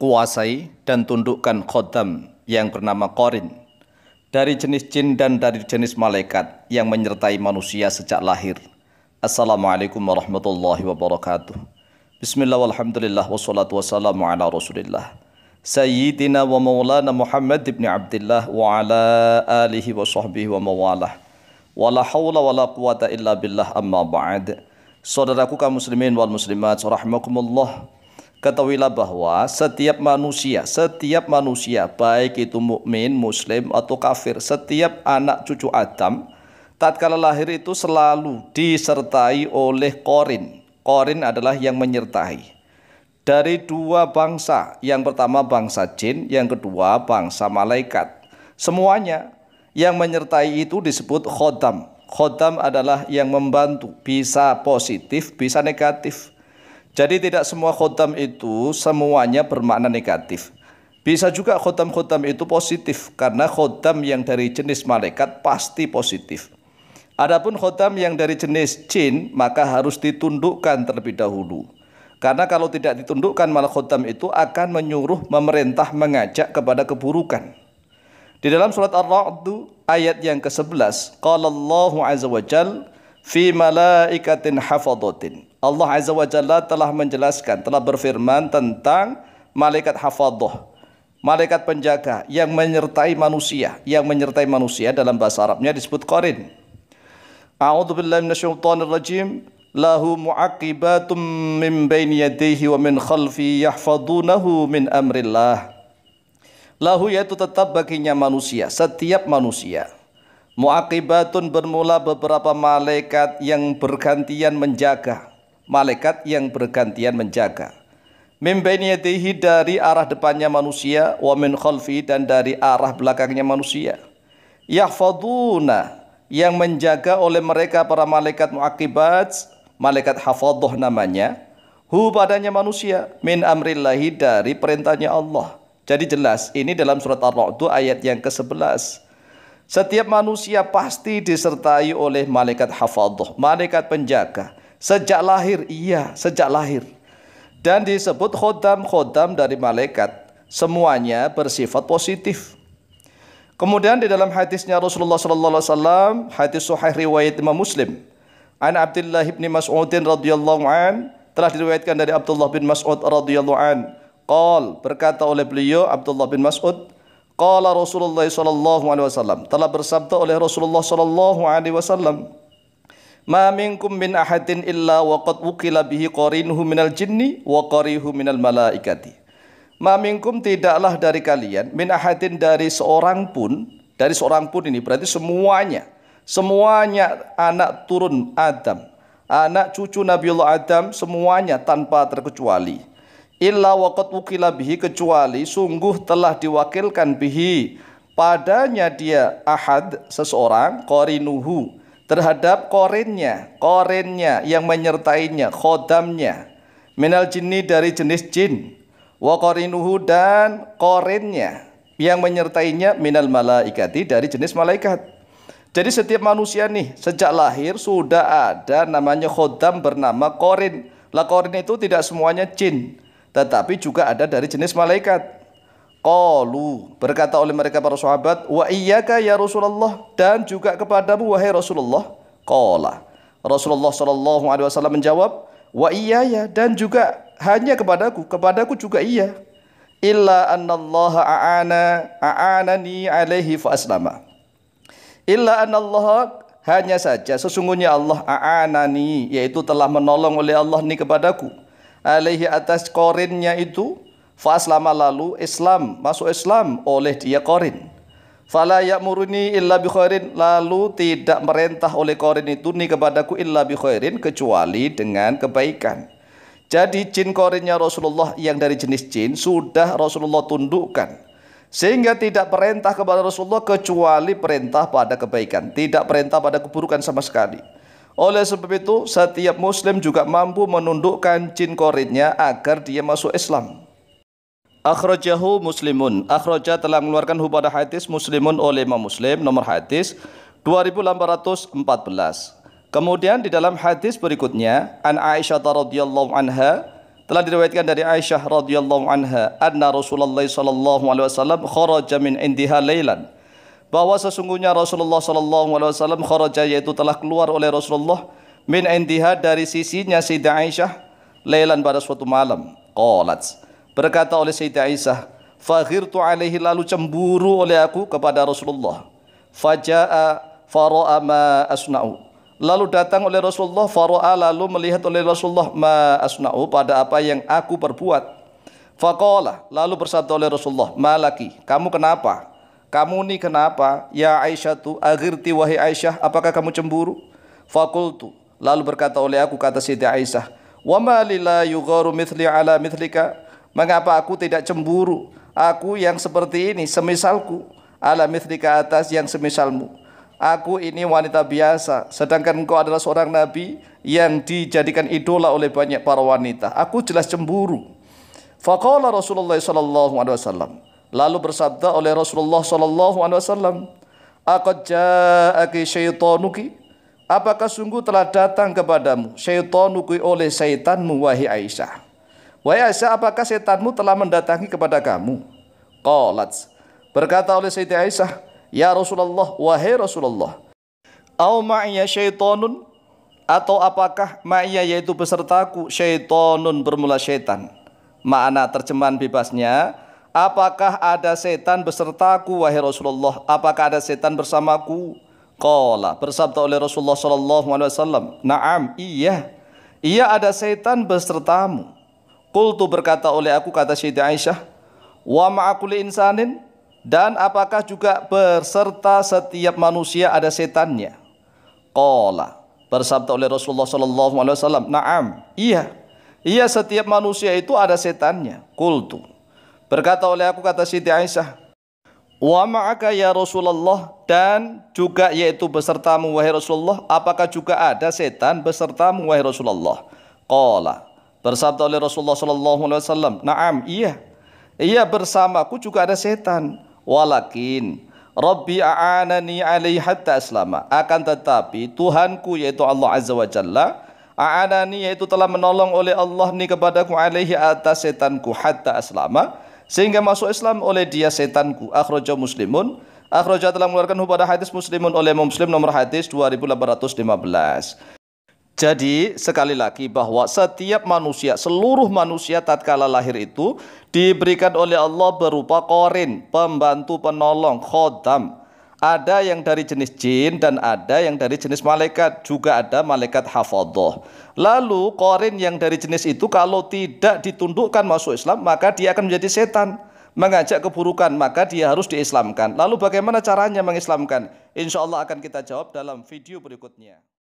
kuasai dan tundukkan khodam yang bernama korin dari jenis jin dan dari jenis malaikat yang menyertai manusia sejak lahir. Assalamualaikum warahmatullahi wabarakatuh. Bismillah walhamdulillah wassalatu wassalamu ala rasulillah. Sayyidina wa maulana Muhammad ibn Abdullah wa ala alihi wa sahbihi wa mawalah. Wa la hawla wa la quwata illa billah amma ba'd. Saudaraku kaum muslimin wal muslimat rahimakumullah. Ketahuilah bahwa setiap manusia, setiap manusia baik itu mukmin, muslim atau kafir, setiap anak cucu Adam tatkala lahir itu selalu disertai oleh korin. Korin adalah yang menyertai. Dari dua bangsa, yang pertama bangsa jin, yang kedua bangsa malaikat. Semuanya yang menyertai itu disebut khodam. Khodam adalah yang membantu, bisa positif, bisa negatif jadi tidak semua khotam itu semuanya bermakna negatif. Bisa juga khotam-khotam itu positif karena khotam yang dari jenis malaikat pasti positif. Adapun khotam yang dari jenis jin maka harus ditundukkan terlebih dahulu. Karena kalau tidak ditundukkan malah khotam itu akan menyuruh memerintah mengajak kepada keburukan. Di dalam surat Ar-Ra'd ayat yang ke-11, qala Allahu azza wa jal fi malaikatin hafadatin Allah Azza wa Jalla telah menjelaskan, telah berfirman tentang malaikat hafadhah, malaikat penjaga yang menyertai manusia, yang menyertai manusia dalam bahasa Arabnya disebut qarin. A'udzu billahi minasyaitonir rajim. Lahu muaqibatum min baini yadihi wa min khalfi yahfadunahu min amrillah. Lahu yaitu tetap baginya manusia, setiap manusia. Muaqibatun bermula beberapa malaikat yang bergantian menjaga malaikat yang bergantian menjaga. Min dari arah depannya manusia wa khalfi dan dari arah belakangnya manusia. Yahfaduna yang menjaga oleh mereka para malaikat muakibat, malaikat hafadoh namanya, hu padanya manusia min amrillahi dari perintahnya Allah. Jadi jelas ini dalam surat ar itu ayat yang ke-11. Setiap manusia pasti disertai oleh malaikat hafadoh, malaikat penjaga Sejak lahir, iya, sejak lahir. Dan disebut khodam-khodam dari malaikat. Semuanya bersifat positif. Kemudian di dalam hadisnya Rasulullah sallallahu alaihi wasallam, hadis sahih riwayat Imam Muslim. An Abdullah bin Mas'ud radhiyallahu an telah diriwayatkan dari Abdullah bin Mas'ud radhiyallahu an. Qal berkata oleh beliau Abdullah bin Mas'ud, qala Rasulullah sallallahu alaihi wasallam, telah bersabda oleh Rasulullah sallallahu alaihi wasallam, ma minkum min ahadin illa wa qad wukila bihi qarinuhu minal jinni wa qarihu minal malaikati ma minkum tidaklah dari kalian min ahadin dari seorang pun dari seorang pun ini berarti semuanya semuanya anak turun Adam anak cucu Nabiullah Adam semuanya tanpa terkecuali illa waqad wukila bihi kecuali sungguh telah diwakilkan bihi padanya dia ahad seseorang qarinuhu terhadap korinnya, korinnya yang menyertainya, khodamnya, minal jinni dari jenis jin, wa korinuhu dan korinnya yang menyertainya minal malaikati dari jenis malaikat. Jadi setiap manusia nih sejak lahir sudah ada namanya khodam bernama korin. Lah korin itu tidak semuanya jin, tetapi juga ada dari jenis malaikat. Qalu berkata oleh mereka para sahabat wa iyyaka ya Rasulullah dan juga kepadamu wahai Rasulullah qala Rasulullah sallallahu alaihi wasallam menjawab wa iyaya dan juga hanya kepadaku kepadaku juga iya illa annallaha aana aanani alaihi fa aslama illa annallaha hanya saja sesungguhnya Allah aanani yaitu telah menolong oleh Allah ni kepadaku alaihi atas korinnya itu Faslama lalu Islam, masuk Islam oleh dia korin. Fala ya'muruni illa bi khairin lalu tidak merintah oleh korin itu ni kepadaku illa bi khairin kecuali dengan kebaikan. Jadi jin korinnya Rasulullah yang dari jenis jin sudah Rasulullah tundukkan. Sehingga tidak perintah kepada Rasulullah kecuali perintah pada kebaikan. Tidak perintah pada keburukan sama sekali. Oleh sebab itu, setiap muslim juga mampu menundukkan jin korinnya agar dia masuk Islam. Akhrajahu Muslimun. Akroja telah mengeluarkan pada hadis Muslimun oleh Imam Muslim nomor hadis 2814. Kemudian di dalam hadis berikutnya an Aisyah radhiyallahu anha telah diriwayatkan dari Aisyah radhiyallahu anha anna Rasulullah sallallahu alaihi wasallam kharaja min indiha lailan bahwa sesungguhnya Rasulullah sallallahu alaihi wasallam kharaja yaitu telah keluar oleh Rasulullah min indiha dari sisinya Sayyidah Aisyah lailan pada suatu malam qalat Berkata oleh Sayyidah Aisyah, "Faghirtu alaihi lalu cemburu oleh aku kepada Rasulullah. Faja'a fara'a ma asna'u." Lalu datang oleh Rasulullah Faro'a lalu melihat oleh Rasulullah Ma asna'u pada apa yang aku perbuat Fakola lalu bersabda oleh Rasulullah Malaki kamu kenapa? Kamu ni kenapa? Ya Aisyah tu agirti wahai Aisyah apakah kamu cemburu? Fakultu lalu berkata oleh aku kata Siti Aisyah Wa ma lila yugaru mithli ala mithlika Mengapa aku tidak cemburu? Aku yang seperti ini, semisalku. Ala ke atas yang semisalmu. Aku ini wanita biasa, sedangkan engkau adalah seorang nabi yang dijadikan idola oleh banyak para wanita. Aku jelas cemburu. Faqala Rasulullah sallallahu alaihi wasallam. Lalu bersabda oleh Rasulullah sallallahu alaihi wasallam, "Aqad ja'aki syaitanuki?" Apakah sungguh telah datang kepadamu syaitanuki oleh syaitanmu wahai Aisyah? Wahai Aisyah, apakah setanmu telah mendatangi kepada kamu? Qalat. Berkata oleh Siti Aisyah, Ya Rasulullah, wahai Rasulullah. Au ma'iyya syaitonun? Atau apakah ma'iyya yaitu besertaku syaitonun bermula syaitan? Makna terjemahan bebasnya, apakah ada setan besertaku wahai Rasulullah? Apakah ada setan bersamaku? Qala bersabda oleh Rasulullah sallallahu alaihi wasallam, "Na'am, iya. Iya ada setan besertamu." Kultu berkata oleh aku kata Syedah Aisyah, wa ma'akuli insanin dan apakah juga berserta setiap manusia ada setannya? Qala bersabda oleh Rasulullah saw. alaihi "Na'am." Iya. Iya setiap manusia itu ada setannya. Kultu. Berkata oleh aku kata Siti Aisyah, "Wa ma'aka ya Rasulullah dan juga yaitu besertamu wahai Rasulullah, apakah juga ada setan besertamu wahai Rasulullah?" Qala. Bersabda oleh Rasulullah sallallahu alaihi wasallam, "Na'am, iya. Iya bersamaku juga ada setan. Walakin Rabbi a'anani alaihi hatta aslama." Akan tetapi Tuhanku yaitu Allah Azza wa Jalla a'anani yaitu telah menolong oleh Allah ni kepadaku alaihi atas setanku hatta aslama sehingga masuk Islam oleh dia setanku. Akhrajah Muslimun. Akhrajah telah mengeluarkan pada hadis Muslimun oleh Muslim nomor hadis 2815. Jadi sekali lagi bahwa setiap manusia, seluruh manusia tatkala lahir itu diberikan oleh Allah berupa korin, pembantu penolong, khodam. Ada yang dari jenis jin dan ada yang dari jenis malaikat. Juga ada malaikat hafadhah. Lalu korin yang dari jenis itu kalau tidak ditundukkan masuk Islam maka dia akan menjadi setan mengajak keburukan maka dia harus diislamkan. Lalu bagaimana caranya mengislamkan? Insya Allah akan kita jawab dalam video berikutnya.